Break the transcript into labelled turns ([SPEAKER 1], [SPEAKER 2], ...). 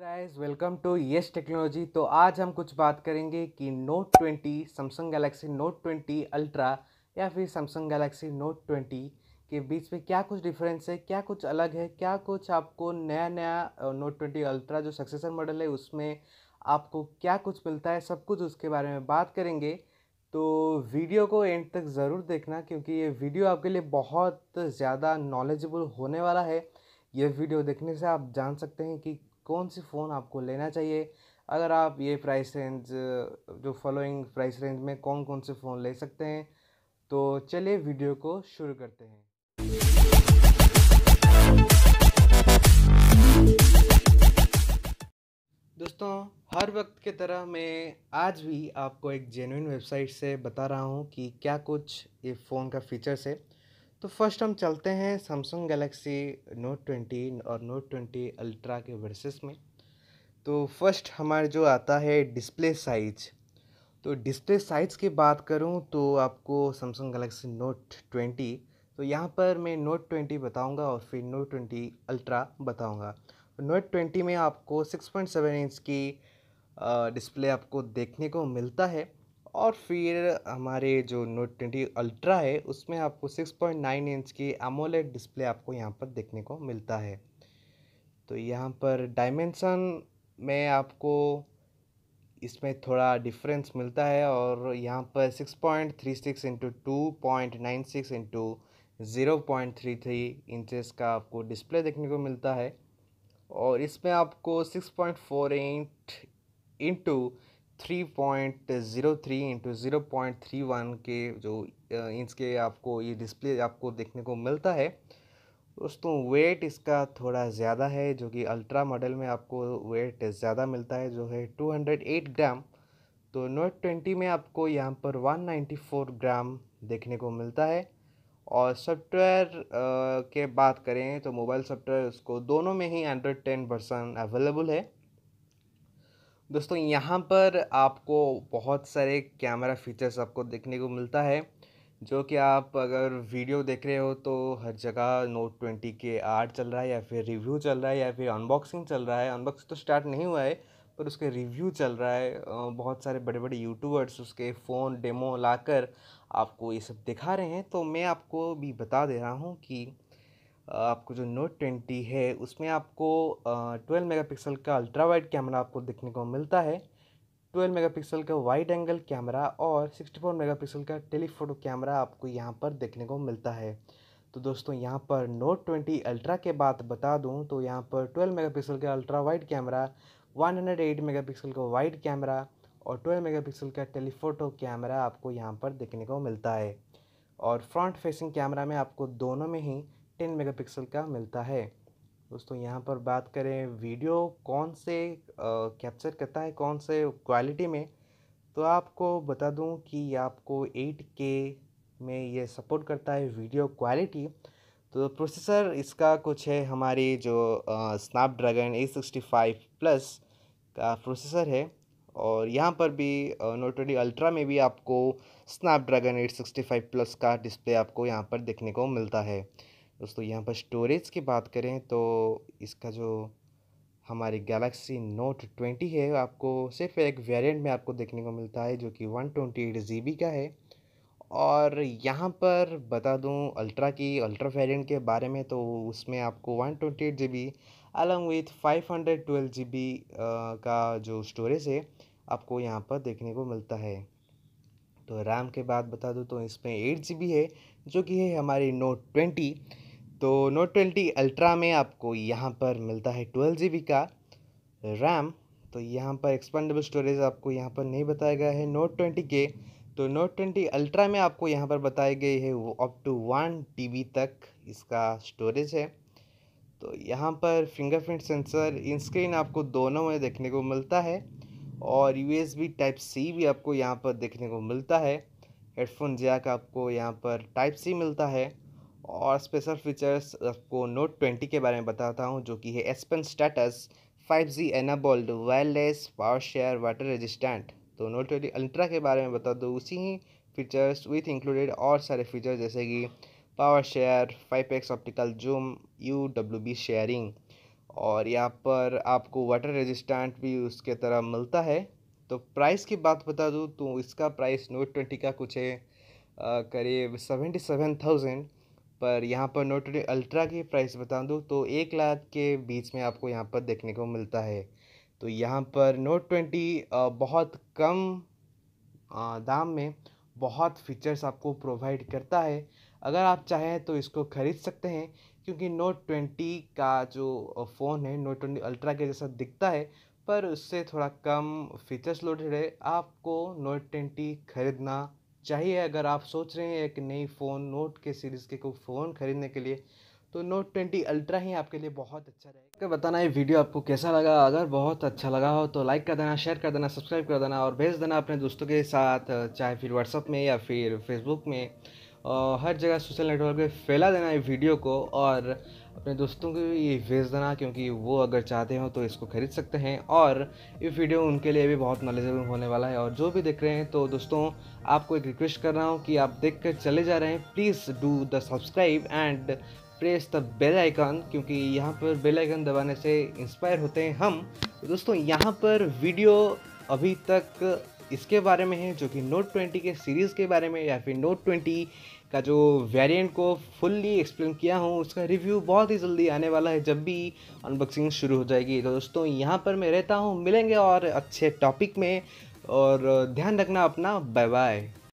[SPEAKER 1] guys welcome to yes technology तो आज हम कुछ बात करेंगे कि note twenty Samsung Galaxy note twenty ultra या फिर सैमसंग गैलेक्सी नोट ट्वेंटी के बीच में क्या कुछ डिफरेंस है क्या कुछ अलग है क्या कुछ आपको नया नया नोट ट्वेंटी अल्ट्रा जो सक्सेसर मॉडल है उसमें आपको क्या कुछ मिलता है सब कुछ उसके बारे में बात करेंगे तो वीडियो को एंड तक ज़रूर देखना क्योंकि ये वीडियो आपके लिए बहुत ज़्यादा नॉलेजेबल होने वाला है ये वीडियो देखने से आप जान सकते हैं कि कौन से फ़ोन आपको लेना चाहिए अगर आप ये प्राइस रेंज जो फॉलोइंग प्राइस रेंज में कौन कौन से फ़ोन ले सकते हैं तो चलिए वीडियो को शुरू करते हैं दोस्तों हर वक्त के तरह मैं आज भी आपको एक जेनुइन वेबसाइट से बता रहा हूँ कि क्या कुछ ये फ़ोन का फीचर्स है तो फर्स्ट हम चलते हैं सैमसंग गैलेक्सी नोट ट्वेंटी और नोट ट्वेंटी अल्ट्रा के वर्सेस में तो फर्स्ट हमारे जो आता है डिस्प्ले साइज तो डिस्प्ले साइज़ की बात करूं तो आपको सैमसंग गैलेक्सी नोट ट्वेंटी तो यहाँ पर मैं नोट ट्वेंटी बताऊँगा और फिर नोट ट्वेंटी अल्ट्रा बताऊँगा नोट ट्वेंटी में आपको सिक्स पॉइंट सेवन इंच की डिस्प्ले आपको देखने को मिलता है और फिर हमारे जो नोट ट्वेंटी अल्ट्रा है उसमें आपको 6.9 इंच की एमोलेड डिस्प्ले आपको यहाँ पर देखने को मिलता है तो यहाँ पर डायमेंसन में आपको इसमें थोड़ा डिफरेंस मिलता है और यहाँ पर 6.36 point three six into two point nine six into zero point three three inches का आपको डिस्प्ले देखने को मिलता है और इसमें आपको six point four eight into three point zero three into zero point three one के जो इंच के आपको ये डिस्प्ले आपको देखने को मिलता है दोस्तों वेट इसका थोड़ा ज़्यादा है जो कि अल्ट्रा मॉडल में आपको वेट ज़्यादा मिलता है जो है टू हंड्रेड एट ग्राम तो नोट ट्वेंटी में आपको यहाँ पर वन नाइन्टी फोर ग्राम देखने को मिलता है और सॉफ्टवेयर के बात करें तो मोबाइल सॉफ्टवेयर उसको दोनों में ही एंड्रॉयड टेन वर्सन अवेलेबल है दोस्तों यहाँ पर आपको बहुत सारे कैमरा फीचर्स आपको देखने को मिलता है जो कि आप अगर वीडियो देख रहे हो तो हर जगह नोट ट्वेंटी के आर्ट चल रहा है या फिर रिव्यू चल रहा है या फिर अनबॉक्सिंग चल रहा है अनबॉक्सिंग तो स्टार्ट नहीं हुआ है पर उसके रिव्यू चल रहा है बहुत सारे बड़े बड़े यूट्यूबर्स उसके फ़ोन डेमो लाकर आपको ये सब दिखा रहे हैं तो मैं आपको भी बता दे रहा हूँ कि आपको जो नोट ट्वेंटी है उसमें आपको ट्वेल्व मेगापिक्सल का अल्ट्रा वाइड कैमरा आपको देखने को मिलता है ट्वेल्व मेगापिक्सल का वाइड एंगल कैमरा और सिक्सटी फोर पिक्सल का टेलीफोटो कैमरा आपको यहाँ पर देखने को मिलता है तो दोस्तों यहाँ पर नोट ट्वेंटी अल्ट्रा के बात बता दूँ तो यहाँ पर ट्वेल्व मेगा पिक्सल का ultra wide camera one hundred eight mega pixel का वाइड कैमरा और ट्वेल्व मेगा पिक्सल का टेलीफोटो कैमरा आपको यहाँ पर देखने को मिलता है और फ्रंट फेसिंग कैमरा में आपको दोनों में ही टेन मेगापिक्सल का मिलता है दोस्तों यहाँ पर बात करें वीडियो कौन से कैप्चर करता है कौन से क्वालिटी में तो आपको बता दूं कि आपको 8K में ये सपोर्ट करता है वीडियो क्वालिटी तो प्रोसेसर इसका कुछ है हमारी जो Snapdragon A sixty five plus का प्रोसेसर है और यहाँ पर भी नोटोडी अल्ट्रा में भी आपको Snapdragon eight sixty five plus का डिस्प्ले आपको यहाँ पर देखने को मिलता है दोस्तों यहाँ पर स्टोरेज की बात करें तो इसका जो हमारी गैलेक्सी नोट ट्वेंटी है आपको सिर्फ एक वेरिएंट में आपको देखने को मिलता है जो कि one twenty eight G B का है और यहाँ पर बता दूँ अल्ट्रा की अल्ट्रा वेरिएंट के बारे में तो उसमें आपको one twenty eight G B along with five hundred twelve G B का जो स्टोरेज है आपको यहाँ पर देखने को मिलता है तो रैम के बाद बता दूँ तो इसमें एट जी बी है जो कि है हमारी नोट ट्वेंटी तो नोट ट्वेंटी अल्ट्रा में आपको यहाँ पर मिलता है ट्वेल्व जी का रैम तो यहाँ पर एक्सपेंडेबल स्टोरेज आपको यहाँ पर नहीं बताया गया है नोट ट्वेंटी के तो नोट ट्वेंटी अल्ट्रा में आपको यहाँ पर बताई गई है वो अप टू वन टी तक इसका स्टोरेज है तो यहाँ पर फिंगरप्रिंट सेंसर इन स्क्रीन आपको दोनों में देखने को मिलता है और U S B type C भी आपको यहाँ पर देखने को मिलता है हेडफोन जैक आपको यहाँ पर टाइप सी मिलता है और स्पेशल फीचर्स आपको नोट ट्वेंटी के बारे में बताता हूँ जो कि है S Pen status five G enabled wireless power share water resistant तो नोट ट्वेंटी अल्ट्रा के बारे में बता दो उसी ही फीचर्स विथ इंक्लूडेड और सारे फीचर्स जैसे कि power share five X optical zoom U W B sharing और यहाँ पर आपको वाटर रेजिस्टेंट भी उसके तरह मिलता है तो प्राइस की बात बता दूँ तो इसका प्राइस नोट ट्वेंटी का कुछ है करीब सेवेंटी सेवन थाउजेंड पर यहाँ पर नोट ट्वेंटी अल्ट्रा की प्राइस बता दूँ तो एक लाख के बीच में आपको यहाँ पर देखने को मिलता है तो यहाँ पर नोट ट्वेंटी बहुत कम दाम में बहुत फीचर्स आपको प्रोवाइड करता है अगर आप चाहें तो इसको ख़रीद सकते हैं क्योंकि नोट ट्वेंटी का जो फ़ोन है नोट ट्वेंटी अल्ट्रा के जैसा दिखता है पर उससे थोड़ा कम फीचर्स लोडेड है आपको नोट ट्वेंटी ख़रीदना चाहिए अगर आप सोच रहे हैं एक नई फ़ोन नोट के सीरीज़ के कोई फ़ोन ख़रीदने के लिए तो नोट ट्वेंटी अल्ट्रा ही आपके लिए बहुत अच्छा रहेगा बताना ये वीडियो आपको कैसा लगा अगर बहुत अच्छा लगा हो तो लाइक कर देना शेयर कर देना सब्सक्राइब कर देना और भेज देना अपने दोस्तों के साथ चाहे फिर व्हाट्सअप में या फिर फेसबुक में हर जगह सोशल नेटवर्क पर फैला देना ये वीडियो को और अपने दोस्तों को ये भेज देना क्योंकि वो अगर चाहते हो तो इसको ख़रीद सकते हैं और ये वीडियो उनके लिए भी बहुत नॉलेजेबल होने वाला है और जो भी देख रहे हैं तो दोस्तों आपको एक रिक्वेस्ट कर रहा हूँ कि आप देख कर चले जा रहे हैं please do the subscribe and press the bell icon क्योंकि यहाँ पर बेल आइकन दबाने से इंस्पायर होते हैं हम दोस्तों यहाँ पर वीडियो अभी तक इसके बारे में है जो कि नोट ट्वेंटी के सीरीज़ के बारे में या फिर नोट ट्वेंटी का जो वेरिएंट को फुल्ली एक्सप्लेन किया हूँ उसका रिव्यू बहुत ही जल्दी आने वाला है जब भी अनबॉक्सिंग शुरू हो जाएगी तो दोस्तों यहाँ पर मैं रहता हूँ मिलेंगे और अच्छे टॉपिक में और ध्यान रखना अपना बाय बाय